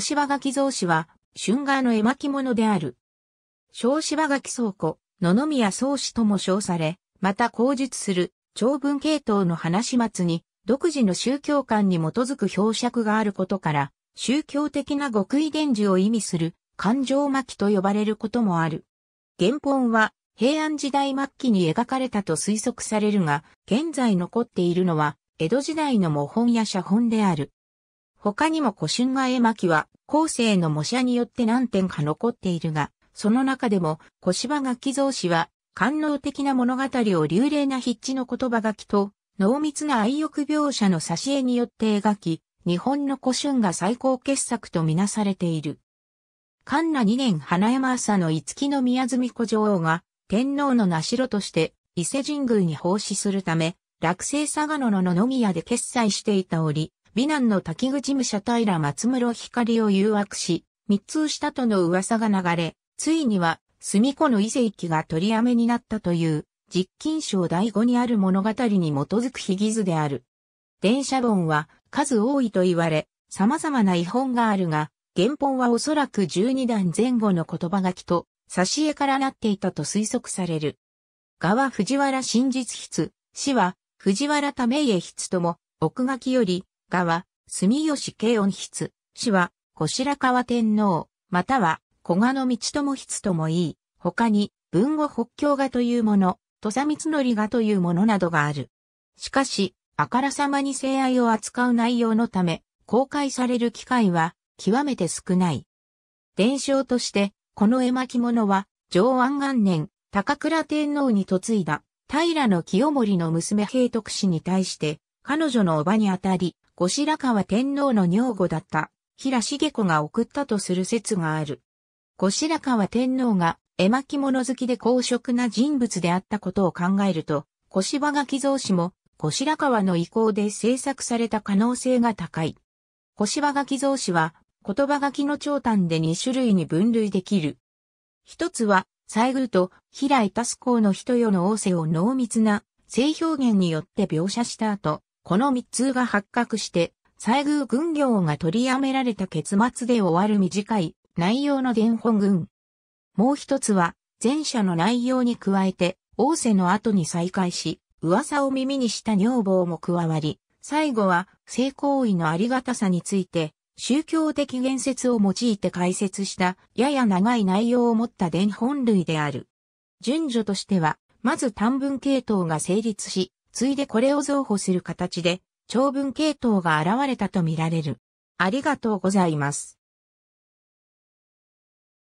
芝垣造紙は、春画の絵巻物である。小芝垣倉庫、野々宮宗氏とも称され、また口述する、長文系統の話末に、独自の宗教観に基づく表釈があることから、宗教的な極意伝授を意味する、感情巻と呼ばれることもある。原本は、平安時代末期に描かれたと推測されるが、現在残っているのは、江戸時代の模本や写本である。他にも古春画絵巻は、後世の模写によって何点か残っているが、その中でも、小芝が寄贈師は、官能的な物語を流麗な筆致の言葉書きと、濃密な愛欲描写の挿絵によって描き、日本の古春が最高傑作とみなされている。神奈2年花山朝の五木の宮住古女王が、天皇の名城として、伊勢神宮に奉仕するため、落成佐賀野の野々宮で決裁していた折、美男の滝口武者平松室光を誘惑し、密通したとの噂が流れ、ついには、住子の遺跡が取りやめになったという、実金賞第五にある物語に基づく秘義図である。電車本は数多いと言われ、様々な違本があるが、原本はおそらく十二段前後の言葉書きと、挿絵からなっていたと推測される。側藤原真実筆、詩は藤原為家筆とも、奥書きより画は、住吉慶音筆、氏は、小白川天皇、または、古賀の道友筆ともいい、他に、文語北京画というもの、土佐光則画というものなどがある。しかし、あからさまに性愛を扱う内容のため、公開される機会は、極めて少ない。伝承として、この絵巻物は、上安元年、高倉天皇に嫁いだ、平清盛の娘平徳氏に対して、彼女の叔母にあたり、後白河天皇の女房だった平重子が送ったとする説がある。後白河天皇が絵巻物好きで公職な人物であったことを考えると、小芝垣造紙も小白川の意向で制作された可能性が高い。小芝垣造紙は言葉書きの長短で2種類に分類できる。一つは、西宮と平井タス公の人よの王政を濃密な性表現によって描写した後、この密通が発覚して、西宮軍業が取りやめられた結末で終わる短い内容の伝本軍。もう一つは、前者の内容に加えて、王瀬の後に再会し、噂を耳にした女房も加わり、最後は、性行為のありがたさについて、宗教的言説を用いて解説した、やや長い内容を持った伝本類である。順序としては、まず短文系統が成立し、ついでこれを増補する形で長文系統が現れたとみられる。ありがとうございます。